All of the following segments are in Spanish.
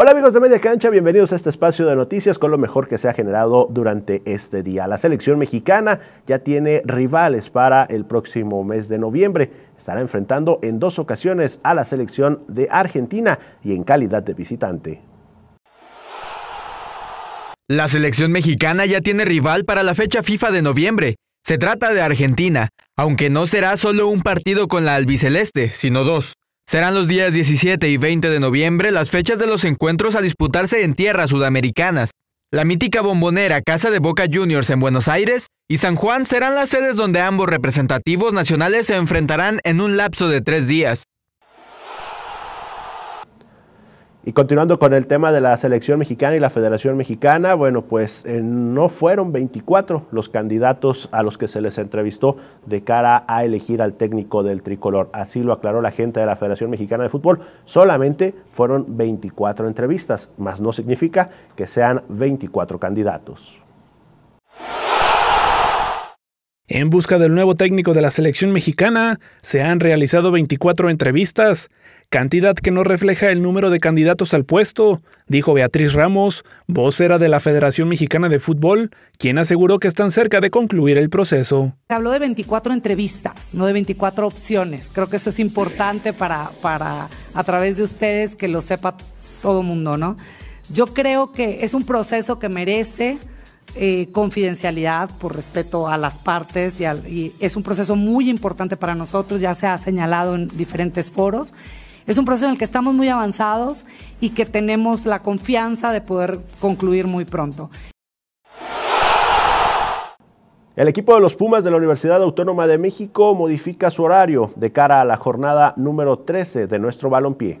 Hola amigos de Media Cancha, bienvenidos a este espacio de noticias con lo mejor que se ha generado durante este día. La selección mexicana ya tiene rivales para el próximo mes de noviembre. Estará enfrentando en dos ocasiones a la selección de Argentina y en calidad de visitante. La selección mexicana ya tiene rival para la fecha FIFA de noviembre. Se trata de Argentina, aunque no será solo un partido con la albiceleste, sino dos. Serán los días 17 y 20 de noviembre las fechas de los encuentros a disputarse en tierras sudamericanas. La mítica bombonera Casa de Boca Juniors en Buenos Aires y San Juan serán las sedes donde ambos representativos nacionales se enfrentarán en un lapso de tres días. Y continuando con el tema de la selección mexicana y la Federación Mexicana, bueno, pues eh, no fueron 24 los candidatos a los que se les entrevistó de cara a elegir al técnico del tricolor. Así lo aclaró la gente de la Federación Mexicana de Fútbol. Solamente fueron 24 entrevistas, más no significa que sean 24 candidatos. En busca del nuevo técnico de la selección mexicana, se han realizado 24 entrevistas, cantidad que no refleja el número de candidatos al puesto, dijo Beatriz Ramos, vocera de la Federación Mexicana de Fútbol, quien aseguró que están cerca de concluir el proceso. Habló de 24 entrevistas, no de 24 opciones. Creo que eso es importante para, para a través de ustedes, que lo sepa todo el mundo, ¿no? Yo creo que es un proceso que merece eh, confidencialidad por respeto a las partes y, es un proceso muy importante para nosotros, ya se ha señalado en diferentes foros. Es un proceso en el que estamos muy avanzados y que tenemos la confianza de poder concluir muy pronto. El equipo de los Pumas de la Universidad Autónoma de México modifica su horario de cara a la jornada número 13 de nuestro balompié.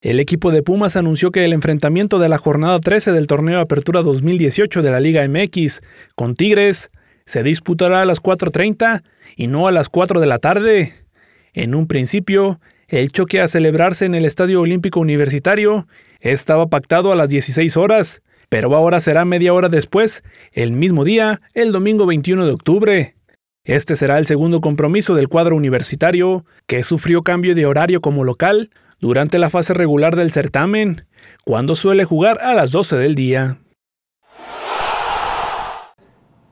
El equipo de Pumas anunció que el enfrentamiento de la jornada 13 del torneo de Apertura 2018 de la Liga MX con Tigres se disputará a las 4.30 y no a las 4 de la tarde. En un principio, el choque a celebrarse en el Estadio Olímpico Universitario estaba pactado a las 16 horas, pero ahora será media hora después, el mismo día, el domingo 21 de octubre. Este será el segundo compromiso del cuadro universitario, que sufrió cambio de horario como local durante la fase regular del certamen, cuando suele jugar a las 12 del día.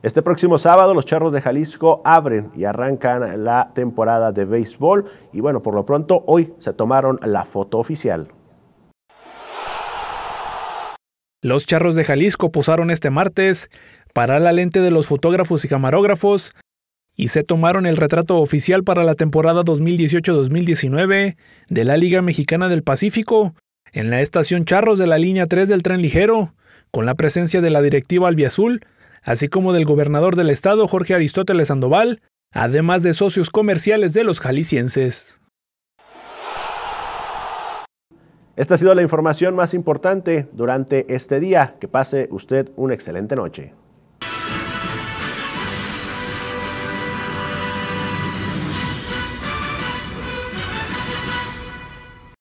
Este próximo sábado los Charros de Jalisco abren y arrancan la temporada de béisbol y bueno, por lo pronto hoy se tomaron la foto oficial. Los Charros de Jalisco posaron este martes para la lente de los fotógrafos y camarógrafos y se tomaron el retrato oficial para la temporada 2018-2019 de la Liga Mexicana del Pacífico en la estación Charros de la línea 3 del tren ligero, con la presencia de la directiva albiazul, así como del gobernador del estado Jorge Aristóteles Sandoval, además de socios comerciales de los jaliscienses. Esta ha sido la información más importante durante este día. Que pase usted una excelente noche.